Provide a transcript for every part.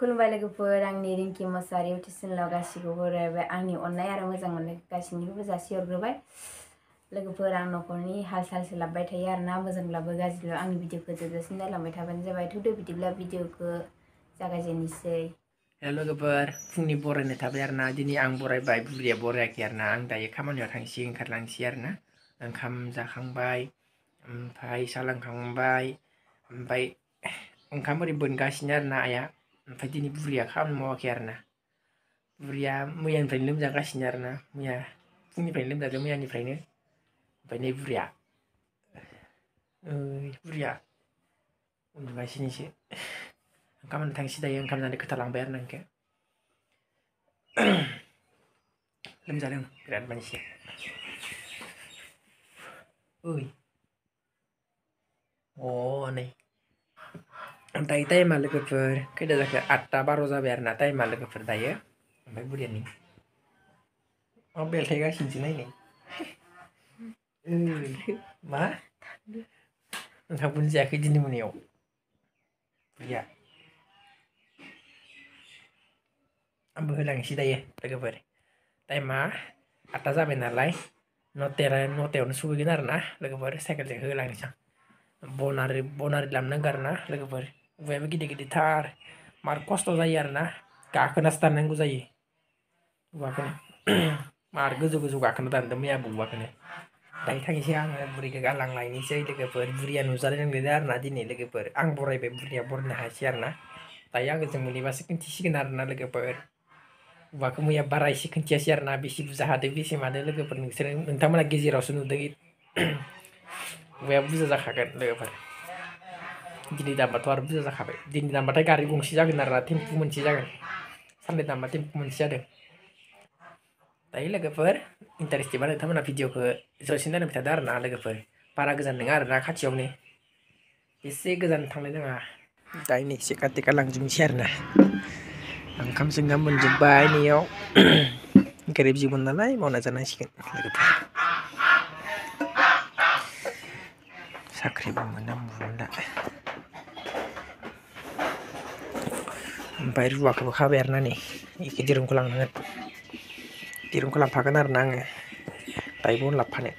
खुलुमबाय लोगोफोर आंनि रिंकि मसारि इउटुब चेनेलाव गासिखौबो रायबाय आंनि अननाय आरो मोजां मोननाय गासैनिखौबो लोगोफोर आं न'खरनि हाल साल सोलाबबाय थायो आरो ना मोजांब्लाबो गाज्रिब्लाबो आंनि भिडिअखौ जोबजासिम नायलांबाय थाबानो जाबाय थौदो बिदिब्ला भिडिअखौ जागायजेननोसै लोगोफोर फुंनि बरायनाय थाबाय आरो ना दिनै आं बरायबाय बुरिया बरायाखै आरो ना आं दायो खामानियाव थांसै ओंखारलांसै आरो ना ओंखाम जाखांबाय ओमफ्राय साहा ओमफ्राय ओंखाम ओरै बोनगासिनो आरो ना आइया fa jini buri ya kham mo kher na buri ya mu yan fa nilum jang kashi nyar na mu ya fu ni fa nilum dadi mu yan ni fa ni fa ni buri ya buri ya mu ni kashi ni shi kham na tang shi dayi kham na ni kuta lang bayar na ke lim jang lim kiran ban shi oi oh nai Entah itu yang kefir, kita dah ke atta baru saja biar nata yang malu kefir daya, baik budi ani. oh beli saya kasih sih ini? Ma? Nggak pun saya kasih jenis ini om. Iya. Ambil hilang sih daya, tak kefir. Tapi ma, atta saja benar lain. Notera, notera, nusuk gini nara, lagi kefir, saya kasih hilang sih. Bonar, bonar dalam negara, lagi kefir. Vem gidigiditar. Már kasztoz a jerna. Kákan aztán nem guzai. Vakani. Már guzuguzú kákan aztán, de mi elbú vakani. Dari kaki siang beri ke galang lain ini saya dekat per berian usaha yang na di ni dekat per ang borai be berian bor nah siar nah tayang kita muli basi kunci si kenar na dekat per wakamu ya barai sih kunci siar nah bisi usaha deh bisi mana dekat per nih sering gezi mana gizi rasun udah gitu Wea bisa zahakan dekat per jadi tambah tuar bisa sah kape jadi tambah teh kari gung sija kena ratim pun sija kan sampai tambah tim pumun sija deh tayi lagi per interes di mana teman video ke sosinda nih bisa dar nala per para kesan dengar raka cium nih isi kesan tang nih dengar tapi jum si katika langsung share nah angkam senggam menjebai nih yo kerip sih pun nalai mau nazar nasi kan lagi per sakribu menambah ampai ruwak ke bakha berna ni iki dirum kulang nangat dirum kulang phaka nar nange, tai bon la phane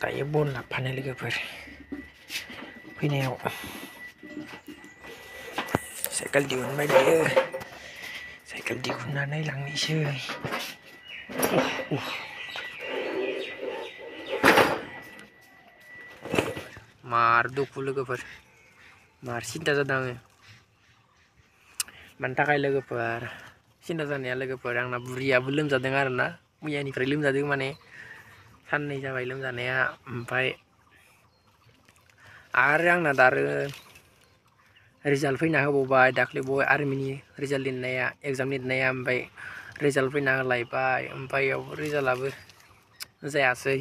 tai bon la phane lige per pineo sekal diun mai de sekal diun na nai lang ni se mar 20 ke per Marsin tak ada dalamnya मानि थाखाय लोगोफोर सिन्था जानाया लोगोफोर आंना बुरियाबो लोमजादों आरोना मैयानिफ्राय लोमजादों माने साननै जाबाय लोमजानाया ओमफ्राय आरो आंना दारो रिजाल्ट फैना होबावबाय दाख्लैबावै आर्मिनि रिजाल्ट लिरनाया एग्जाम लिरनाया ओमफ्लाय रिजाल्ट फैना होलायबाय ओमफ्राय रिजाल्टआबो जायासै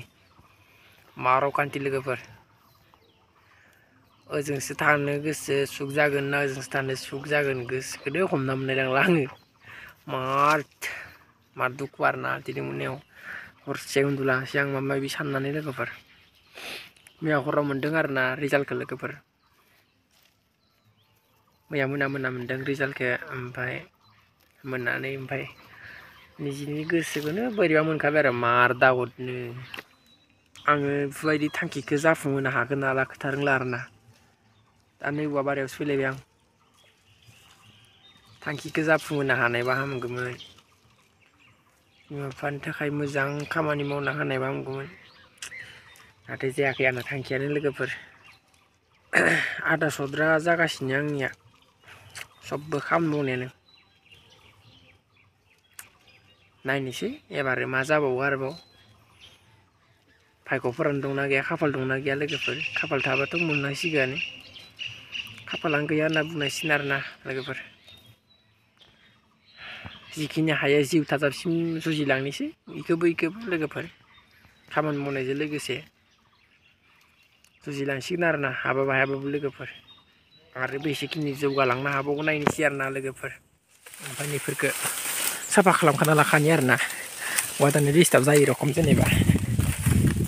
माराव कान्ति लोगोफोर ओजोंसो थांनो गोसो सुख जागोन ना ओजोंसो थांनो सुख जागोन गोसोखौनो हमना मोनलाय लांला आङो मार्ट मार दुखु आरो ना दिनै मोनायाव हरसे उन्दुलांसै आं माबा माबि साननानै लोगोफोर मैया हराव मोन्दों आरो ना रिजाल्टखौ लोगोफोर मैया मोना मोना मोन्दों रिजाल्टखौ ओमफ्राय मोननानै ओमफ्राय निजेनि गोसोखौनो बोरैबा मोनखाबाय आरो मार दावदनो आङो बेफोरबायदि थांखिखौ जाफुंहोनो हागोन ना हाला खोथा रोंला आरो ना दा नै औवा बारियावसो फैलायबाय आं थांखिखौ जाफुंहोनो हानायबा हामगौमोन बिमा बिफानि थाखाय मोजां खामानि मावनो हानायबा हामगौमोन नाथाय जायाखै आंना थांखियानो लोगोफोर आदा सद्रा जागासिनो आंनिया सबबो खामानि मावनायानो नायनोसै एबारो मा जाबावो आरोबाव भायग'फोरानो दंना गैया खाफाल दंना गैया लोगोफोर खाफाल थाबाथ' मोननांसिगोआनो kapal anggayan na bunga sinar na lagi per zikinya haya ziu tatap sim suji lang si ike bu ike bu lagi per kaman mona zi lagi si suji lang sinar na haba bahaya bu lagi per ngari be sikin nah, ni zau galang na haba guna ini siar na lagi per bani per ke sapa kalam kana lakan yar nah. na wadani ristab zairo kom teni ba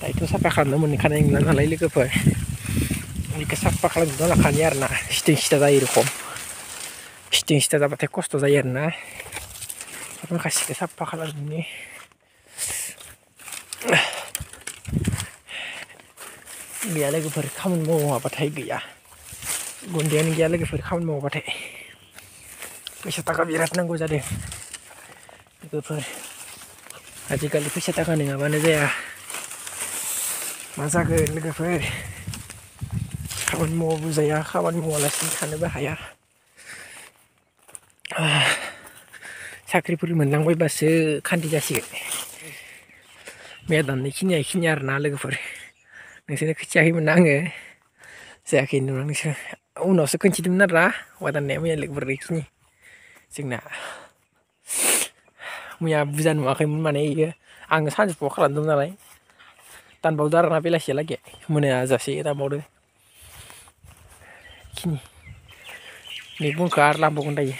Tak itu sampai kalau nemu nih karena yang lagi per. Adică s-ar fac la la ca în iarna. și da irkom. Știm și da bate costă da iarna. Atunci ca să s-ar fac la dumne. apa tay gaya. Gundian gaya lagi perkaman mau apa tay. tak Aji kali bisa ya. Masa ke lagi kawan mau buzaya, kawan mau lesin kan bahaya. Ah. Sakri puri menang gue bahasa kan di jasi. Medan nih kini ya kini arna lagi puri. Nih sini kecahi menang ya. Saya kini menang nih sini. Oh no, sekarang cinta benar lah. Wadah nih punya lagi puri sini. Sini nak. Mu ya bisa nih mana ya. Angsa aja pokoknya lantun lah eh. Tanpa udara napi lagi. Mana aja sih kita mau కింది నీకు ke అమ్మకుండా ya.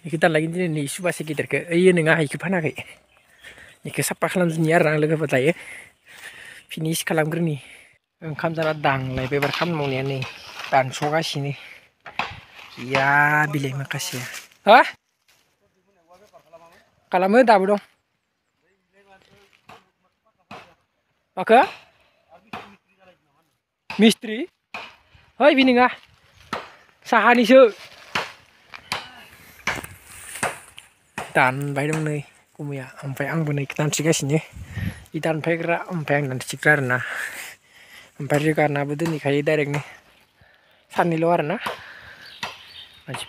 Iki kita lagi ini isu bahasa kita ke eh, iya nengah ikut pana eh. nih ke sapa kalam dunia orang lagi apa ya. Finish kalam ini Kam jara dang lai beber kam mau nih nih. Dan soga sini. Ya bilang makasih ya. ah Kalamnya dah belum? Oke. Okay. Misteri, Hoi bini nga. Saha ni su. Dan bai dong nei. Kumu ya, ampe ang bunai kita nanti guys ini. Itan pai ampe ang nanti cikra rana. Ampe ri kana budu ni kaya idareng ni. San luar na. Masih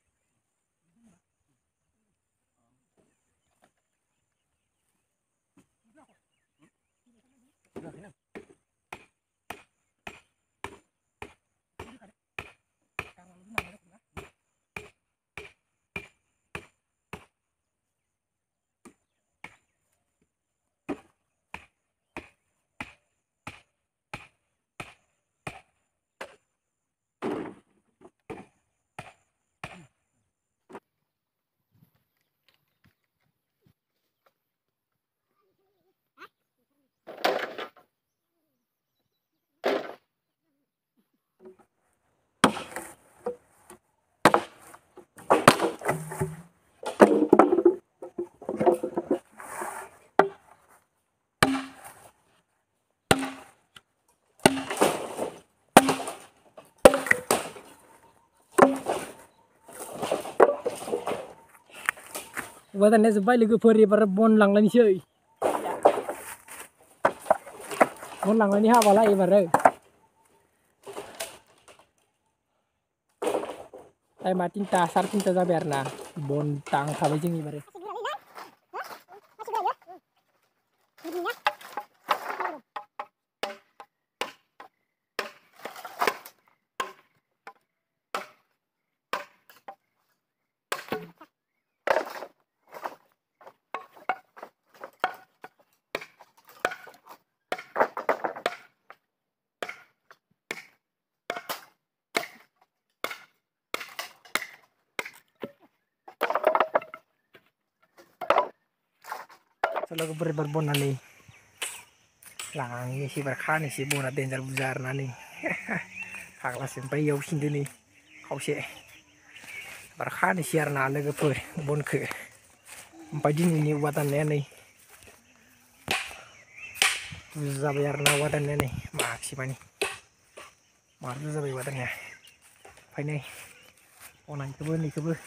Buatan es bai lagi beri pada bon lang lagi sih. Bon lang apa lagi pada? Tapi macam tak sar nah. Bon tang kau macam kalau barbarbon na ni lang ang si barkani si buna din dar nani, na ni akala sempai kau si barkani siar na alaga pur bon ke mpajin ni watan ni ni buzabayar na watan ni ni maksima ni maksima buzabay watan ni pai ni onang oh, kebun ni kebun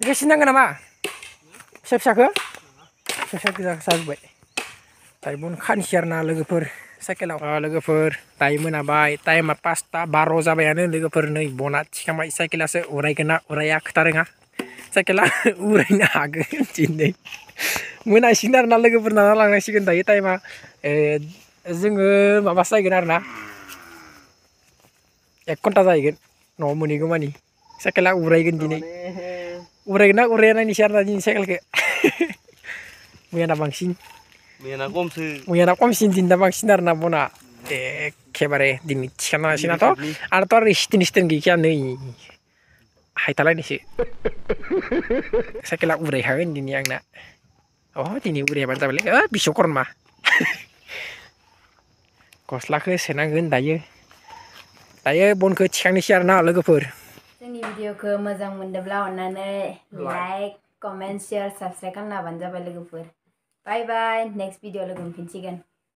Ini sinang kenapa? Siap-siap ke? Saya kita kesal buat. Time pun kan share na per. Saya kena ah, uh, lagi per. Time pun abai. Time pas ta baru zaman ini per nih bonat. kama saya kena se urai kena urai ak tarengah. Saya kena urai na agak Muna sinar na lagi per na lang sih kena ya time ah. Eh, zengu apa saya kena na. Ya konta saya kan. No muni kemana nih? Saya kena urai kan Urai kena urai na ini share na cinta saya kena. muyana bangsin muyana komsi muyana komsin dar na bona e, kebare dimi tsikana sina to ar to ri shitin shitin gi kya nei hai tala ni si sakela ubre hawen din yang na oh dini ubre ban tabele ah bisokor ma kosla ke senang gen daye daye bon ke tsikang ni siar na lego pur Sini video ke mazang mendeblah onane like, comment, share, subscribe kan na banja balik ke Bye bye, next video lagi mungkin cikan.